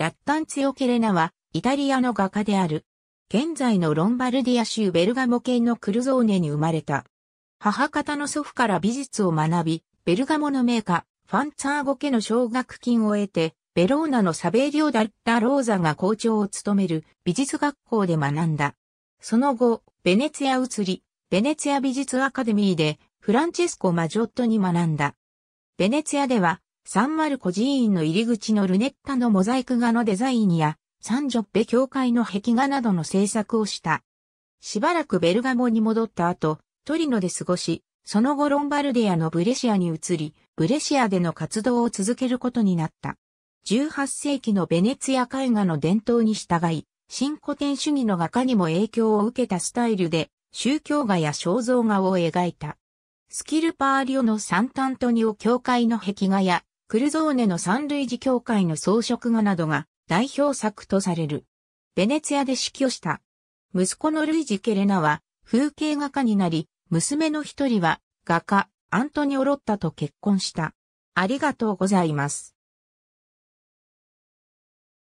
ラッタンツィオ・ケレナは、イタリアの画家である。現在のロンバルディア州ベルガモ県のクルゾーネに生まれた。母方の祖父から美術を学び、ベルガモの名家、ファンツァーゴ家の奨学金を得て、ベローナのサベーリオ・ダッラ・ローザが校長を務める美術学校で学んだ。その後、ベネツィア移り、ベネツィア美術アカデミーでフランチェスコ・マジョットに学んだ。ベネツィアではサンマルコ寺院の入り口のルネッタのモザイク画のデザインや、サンジョッペ教会の壁画などの制作をした。しばらくベルガモに戻った後、トリノで過ごし、その後ロンバルディアのブレシアに移り、ブレシアでの活動を続けることになった。18世紀のベネツィア絵画の伝統に従い、新古典主義の画家にも影響を受けたスタイルで、宗教画や肖像画を描いた。スキルパーリオのサンタントニオ教会の壁画や、クルゾーネの三類寺教会の装飾画などが代表作とされる。ベネツィアで死去した。息子のルイジ・ケレナは風景画家になり、娘の一人は画家アントニオ・ロッタと結婚した。ありがとうございます。